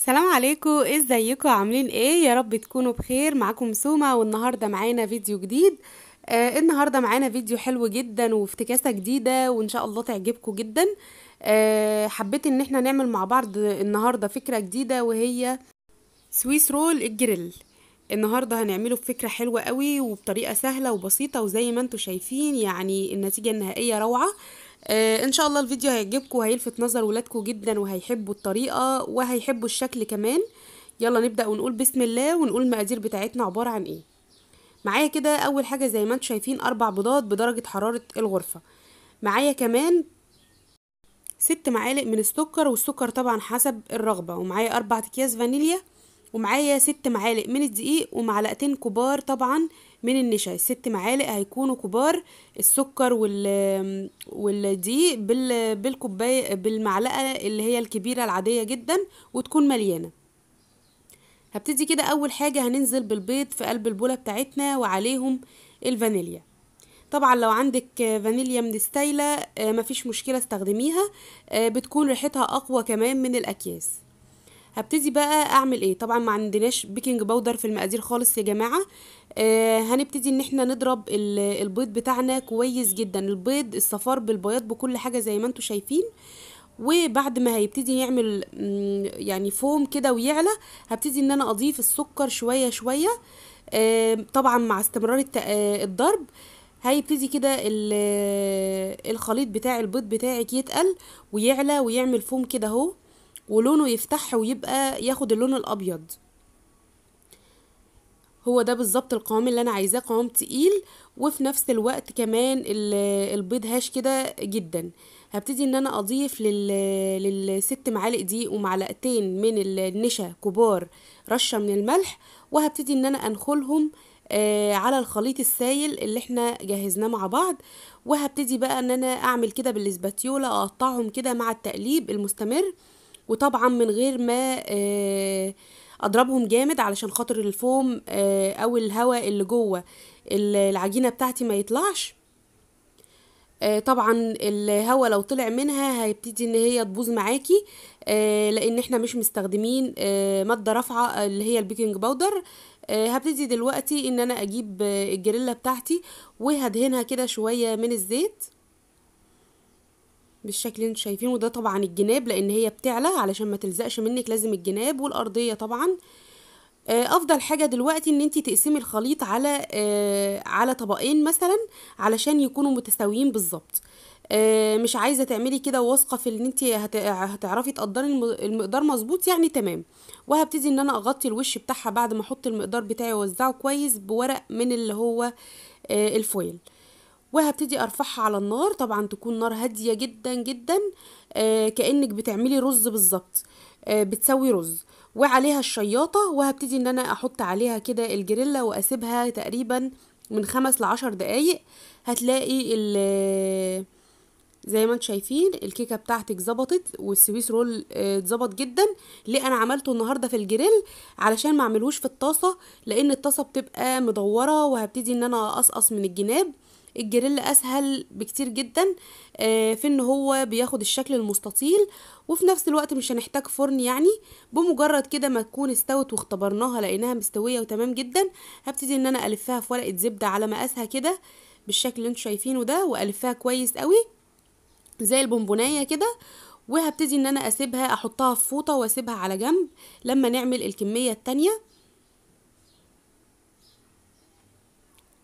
السلام عليكم ازيكم عاملين ايه يا رب تكونوا بخير معاكم سوما والنهارده معانا فيديو جديد آه النهارده معانا فيديو حلو جدا وافتكاسه جديده وان شاء الله تعجبكم جدا آه حبيت ان احنا نعمل مع بعض النهارده فكره جديده وهي سويس رول الجريل النهارده هنعمله بفكره حلوه قوي وبطريقه سهله وبسيطه وزي ما انتم شايفين يعني النتيجه النهائيه روعه آه آه ان شاء الله الفيديو هيعجبكم وهيلفت نظر ولادكم جدا وهيحبوا الطريقه وهيحبوا الشكل كمان يلا نبدا ونقول بسم الله ونقول المقادير بتاعتنا عباره عن ايه معايا كده اول حاجه زي ما انتم شايفين اربع بيضات بدرجه حراره الغرفه معايا كمان ست معالق من السكر والسكر طبعا حسب الرغبه ومعايا اربع اكياس فانيليا ومعايا ست معالق من الدقيق ومعلقتين كبار طبعا من النشا الست معالق هيكونوا كبار السكر وال والدقيق بال... بالكوبايه بالمعلقه اللي هي الكبيره العاديه جدا وتكون مليانه هبتدي كده اول حاجه هننزل بالبيض في قلب البوله بتاعتنا وعليهم الفانيليا طبعا لو عندك فانيليا من ستايله آه، مفيش مشكله استخدميها آه، بتكون ريحتها اقوى كمان من الاكياس هبتدي بقى اعمل ايه طبعا ما عندناش بيكنج باودر في المقادير خالص يا جماعه آه هنبتدي ان احنا نضرب البيض بتاعنا كويس جدا البيض الصفار بالبياض بكل حاجه زي ما انتم شايفين وبعد ما هيبتدي يعمل يعني فوم كده ويعلى هبتدي ان انا اضيف السكر شويه شويه آه طبعا مع استمرار آه، الضرب هيبتدي كده آه، الخليط بتاع البيض بتاعك يتقل ويعلى ويعمل فوم كده اهو ولونه يفتح ويبقى ياخد اللون الابيض هو ده بالظبط القوام اللي انا عايزاه قوام تقيل وفي نفس الوقت كمان البيض هاش كده جدا هبتدي ان انا اضيف لل... للست معالق دي ومعلقتين من النشا كبار رشه من الملح وهبتدي ان انا انخلهم آه، على الخليط السايل اللي احنا جهزناه مع بعض وهبتدي بقى ان انا اعمل كده بالاسباتيولا اقطعهم كده مع التقليب المستمر وطبعا من غير ما آه، اضربهم جامد علشان خاطر الفوم آه، او الهواء اللي جوه العجينه بتاعتي ما يطلعش آه، طبعا الهواء لو طلع منها هيبتدي ان هي تبوظ معاكي لان احنا مش مستخدمين ماده رافعه اللي هي البيكنج باودر هبتدي دلوقتي ان انا اجيب الجريلا بتاعتي وهدهنها كده شويه من الزيت بالشكل اللي انتوا شايفينه ده طبعا الجناب لان هي بتعلى علشان ما تلزقش منك لازم الجناب والارضيه طبعا آه، افضل حاجه دلوقتي ان انت تقسمي الخليط على آه، على طبقين مثلا علشان يكونوا متساويين بالظبط آه، مش عايزه تعملي كده واثقه في ان انت هتعرفي تقدري المقدار مظبوط يعني تمام وهبتدي ان انا اغطي الوش بتاعها بعد ما احط المقدار بتاعي واوزعه كويس بورق من اللي هو الفويل وهبتدي ارفعها على النار طبعا تكون نار هاديه جدا جدا آه كانك بتعملي رز بالظبط آه بتسوي رز وعليها الشياطه وهبتدي ان انا احط عليها كده الجريلا واسيبها تقريبا من خمس لعشر دقايق هتلاقي ال زي ما انتم شايفين الكيكه بتاعتك ظبطت والسويس رول آه، اتظبط جدا ليه انا عملته النهارده في الجريل علشان ما اعملوش في الطاسه لان الطاسه بتبقى مدوره وهبتدي ان انا اقصقص من الجناب الجريل اسهل بكتير جدا آه، في ان هو بياخد الشكل المستطيل وفي نفس الوقت مش هنحتاج فرن يعني بمجرد كده ما تكون استوت واختبرناها لقيناها مستويه وتمام جدا هبتدي ان انا الفها في ورقه زبده على مقاسها كده بالشكل اللي انتم شايفينه ده والفها كويس قوي زي البونبونايه كده وهبتدي ان انا اسيبها احطها في فوطه واسيبها على جنب لما نعمل الكميه التانيه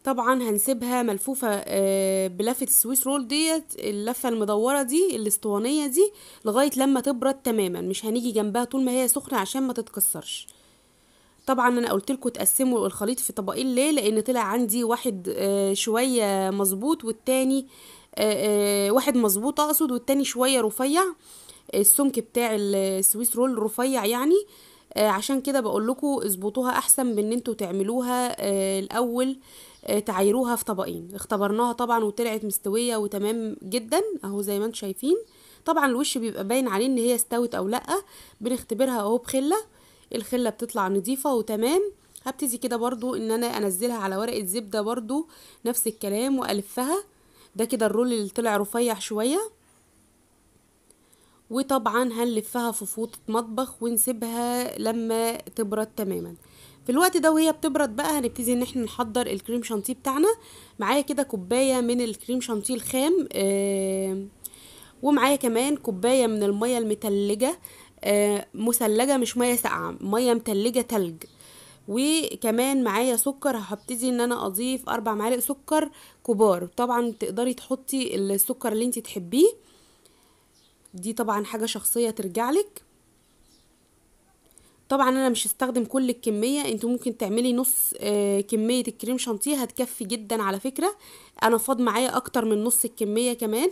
طبعا هنسيبها ملفوفة آه، بلفة السويس رول ديت اللفة المدورة دي الاسطوانية دي لغاية لما تبرد تماما مش هنيجي جنبها طول ما هي سخنة عشان ما تتكسرش طبعا انا قلت لكم تقسموا الخليط في طبقين ليه لان طلع عندي واحد آه، شوية مظبوط والتاني آه، واحد مظبوط اقصد والتاني شوية رفيع السمك بتاع السويس رول رفيع يعني آه، عشان كده بقول لكم اظبطوها احسن من ان انتوا تعملوها آه، الاول آه، تعايروها في طبقين اختبرناها طبعا وطلعت مستويه وتمام جدا اهو زي ما انتم شايفين طبعا الوش بيبقى باين عليه ان هي استوت او لا بنختبرها اهو بخله الخله بتطلع نظيفه وتمام هبتدي كده برضو ان انا انزلها على ورقه زبده برضو نفس الكلام والفها ده كده الرول اللي طلع رفيع شويه وطبعا هنلفها في فوطة مطبخ ونسيبها لما تبرد تماما في الوقت ده وهي بتبرد بقى هنبتدي ان احنا نحضر الكريم شانتيه بتاعنا معايا كده كوبايه من الكريم شانتيه الخام ومعايا كمان كوبايه من الميه المتلجه آه مثلجه مش ميه ساقعه ميه متلجه تلج وكمان معايا سكر هبتدي ان انا اضيف اربع معالق سكر كبار طبعا تقدري تحطي السكر اللي انت تحبيه دي طبعا حاجة شخصية ترجع لك طبعا انا مش هستخدم كل الكميه انت ممكن تعملي نص آه، كميه الكريم شانتيه هتكفي جدا على فكره انا فاض معايا اكتر من نص الكميه كمان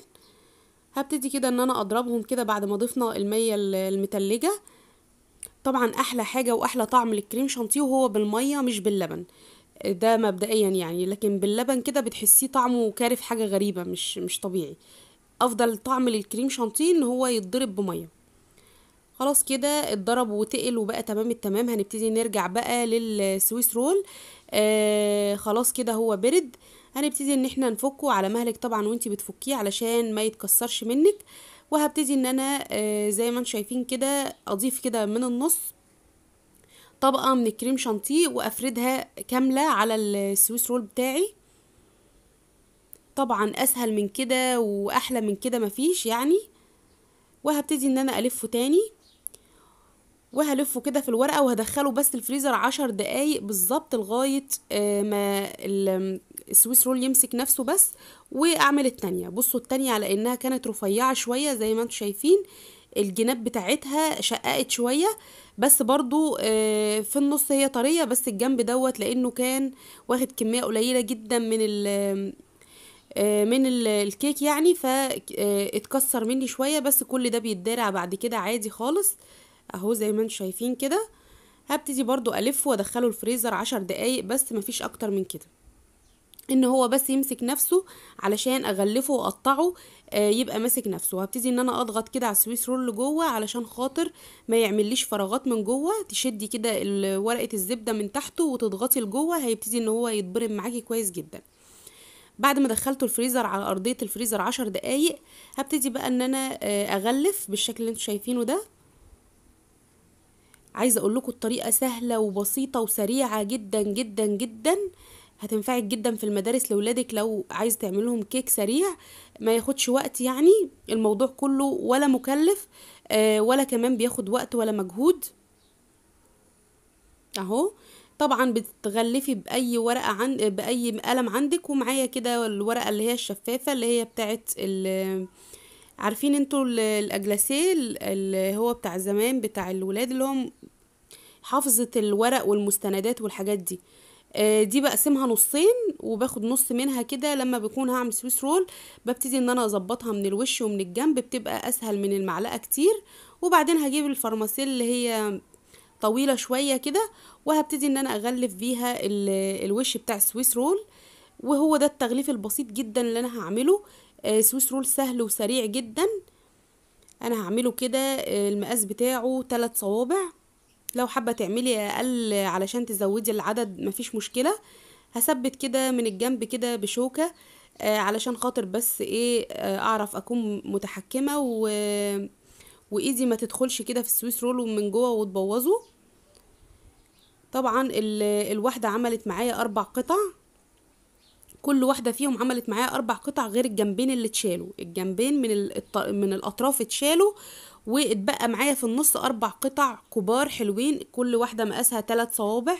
هبتدي كده ان انا اضربهم كده بعد ما ضفنا الميه المتلجه طبعا احلى حاجه واحلى طعم للكريم شانتيه وهو بالميه مش باللبن ده مبدئيا يعني لكن باللبن كده بتحسيه طعمه كارف حاجه غريبه مش مش طبيعي افضل طعم للكريم شانتيه ان هو يتضرب بميه خلاص كده اتضرب وتقل وبقى تمام التمام هنبتدي نرجع بقى للسويس رول آه خلاص كده هو برد هنبتدي ان احنا نفكه على مهلك طبعا وانتي بتفكيه علشان ما يتكسرش منك وهبتدي ان انا آه زي ما انتم شايفين كده اضيف كده من النص طبقه من الكريم شانتيه وافردها كامله على السويس رول بتاعي طبعا اسهل من كده واحلى من كده مفيش يعني وهبتدي ان انا الفه تاني وهلفه كده في الورقه وهدخله بس الفريزر عشر دقايق بالظبط لغايه آه، ما السويس رول يمسك نفسه بس واعمل التانية بصوا التانية على انها كانت رفيعه شويه زي ما انتم شايفين الجناب بتاعتها شققت شويه بس برضو آه، في النص هي طريه بس الجنب دوت لانه كان واخد كميه قليله جدا من آه، من الكيك يعني فاتكسر آه، مني شويه بس كل ده بيتدرع بعد كده عادي خالص اهو زي ما انتم شايفين كده هبتدي برضو الفه وادخله الفريزر عشر دقايق بس مفيش اكتر من كده ان هو بس يمسك نفسه علشان اغلفه واقطعه آه، يبقى ماسك نفسه وهبتدي ان انا اضغط كده على السويس رول جوه علشان خاطر ما يعمليش فراغات من جوه تشدي كده ورقه الزبده من تحته وتضغطي لجوه هيبتدي ان هو يتبرم معاكي كويس جدا بعد ما دخلته الفريزر على ارضيه الفريزر عشر دقايق هبتدي بقى ان انا آه، اغلف بالشكل اللي انتوا شايفينه ده عايزه اقول لكم الطريقه سهله وبسيطه وسريعه جدا جدا جدا هتنفعك جدا في المدارس لولادك لو عايز تعملهم كيك سريع ما ياخدش وقت يعني الموضوع كله ولا مكلف آه، ولا كمان بياخد وقت ولا مجهود اهو طبعا بتغلفي باي ورقه عن باي قلم عندك ومعايا كده الورقه اللي هي الشفافه اللي هي بتاعه ال... عارفين انتوا الاجلاسيه اللي هو بتاع زمان بتاع الولاد اللي هم حافظه الورق والمستندات والحاجات دي آه، دي بقسمها نصين وباخد نص منها كده لما بكون هعمل سويس رول ببتدي ان انا اظبطها من الوش ومن الجنب بتبقى اسهل من المعلقه كتير وبعدين هجيب الفرماسيل اللي هي طويله شويه كده وهبتدي ان انا اغلف بيها الوش بتاع السويس رول وهو ده التغليف البسيط جدا اللي انا هعمله آه، سويس رول سهل وسريع جدا انا هعمله كده آه، المقاس بتاعه 3 صوابع لو حابه تعملي اقل علشان تزودي العدد مفيش مشكله هثبت كده من الجنب كده بشوكه آه، علشان خاطر بس ايه اعرف اكون متحكمه و وايدي ما تدخلش كده في السويس رول ومن جوه وتبوظه طبعا الواحدة عملت معايا أربع قطع كل واحدة فيهم عملت معايا أربع قطع غير الجنبين اللي اتشالوا الجنبين من, من الأطراف اتشالوا واتبقى معايا في النص أربع قطع كبار حلوين كل واحدة مقاسها تلات صوابع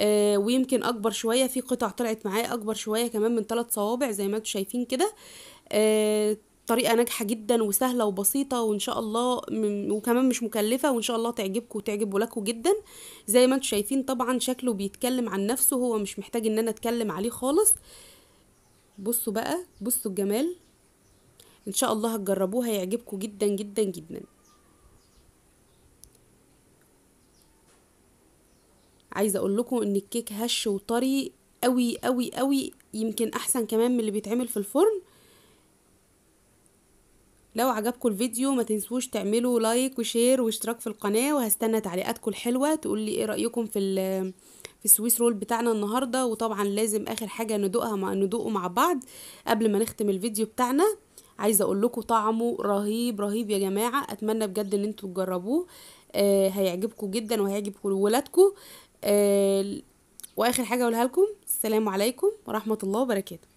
آه ويمكن اكبر شويه في قطع طلعت معايا اكبر شويه كمان من تلات صوابع زي ما انتم شايفين كده آه طريقه ناجحه جدا وسهله وبسيطه وان شاء الله وكمان مش مكلفه وان شاء الله تعجبكم وتعجب ولادكم جدا زي ما انتم شايفين طبعا شكله بيتكلم عن نفسه هو مش محتاج ان انا اتكلم عليه خالص بصوا بقى بصوا الجمال ان شاء الله هتجربوه هيعجبكم جدا جدا جدا عايزه اقول لكم ان الكيك هش وطري قوي قوي قوي يمكن احسن كمان من اللي بيتعمل في الفرن لو عجبكم الفيديو ما تنسوش تعملوا لايك وشير واشتراك في القناة وهستنى تعليقاتكم الحلوة تقول لي ايه رأيكم في في السويس رول بتاعنا النهاردة وطبعا لازم اخر حاجة ندوقها مع ندوقه مع بعض قبل ما نختم الفيديو بتاعنا عايزة اقول لكم طعمه رهيب رهيب يا جماعة اتمنى بجد ان انتوا تجربوه آه هيعجبكم جدا وهيعجبكم ولادكم آه واخر حاجة اقولها لكم السلام عليكم ورحمة الله وبركاته